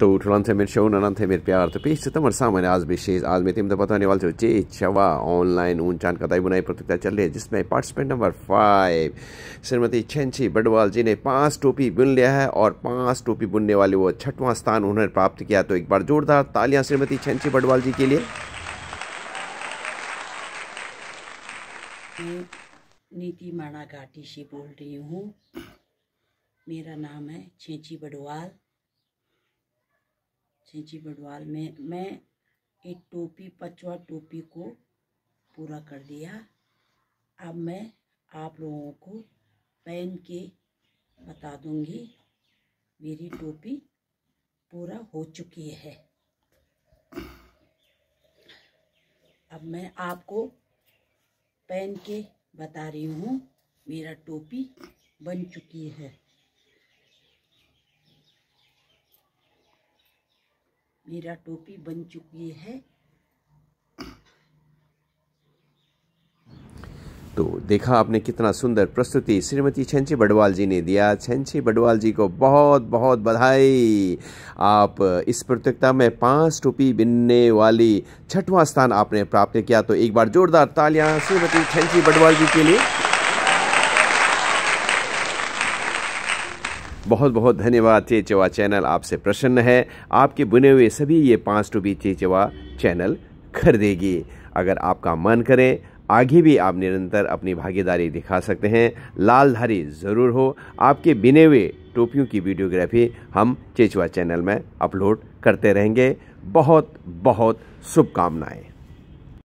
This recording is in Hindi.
तो ठुलन थे मेरे शोन अनान थे मेरे प्यार तो पेश सितमर सामने आज भी शेष आज में तीन तो पता होने वाले हो जे चवा ऑनलाइन ऊन चांद कताई बुनाई प्रतियोगिता चल रही है जिसमें participant number five Shrimati Chhenchi Badwal ji ने पांच टोपी बुन लिया है और पांच टोपी बुनने वाले वो छठवां स्थान उन्होंने प्राप्त किया तो एक बार जोरदार तालियां श्रीमती छेंछी बडवाल जी के लिए नीति माणा घाटी से बोल रही हूँ मेरा नाम है छेंची बडवाल छींची बडवाल में मैं एक टोपी पचवा टोपी को पूरा कर दिया अब मैं आप लोगों को पहन के बता दूंगी मेरी टोपी पूरा हो चुकी है अब मैं आपको पहन के बता रही हूँ मेरा टोपी बन चुकी है मेरा टोपी बन चुकी है तो देखा आपने कितना सुंदर प्रस्तुति श्रीमती छंछी बडवाल जी ने दिया छंछी बडवाल जी को बहुत बहुत बधाई आप इस प्रतियोगिता में पांच टोपी बिनने वाली छठवां स्थान आपने प्राप्त किया तो एक बार जोरदार तालियां श्रीमती छंछी बडवाल जी के लिए बहुत बहुत धन्यवाद चेचवा चैनल आपसे प्रसन्न है आपके बुने हुए सभी ये पाँच टूबी चेचवा चैनल खरीदेगी अगर आपका मन करे आगे भी आप निरंतर अपनी भागीदारी दिखा सकते हैं लालधारी ज़रूर हो आपके बिने हुए टोपियों की वीडियोग्राफी हम चेचवा चैनल में अपलोड करते रहेंगे बहुत बहुत शुभकामनाएँ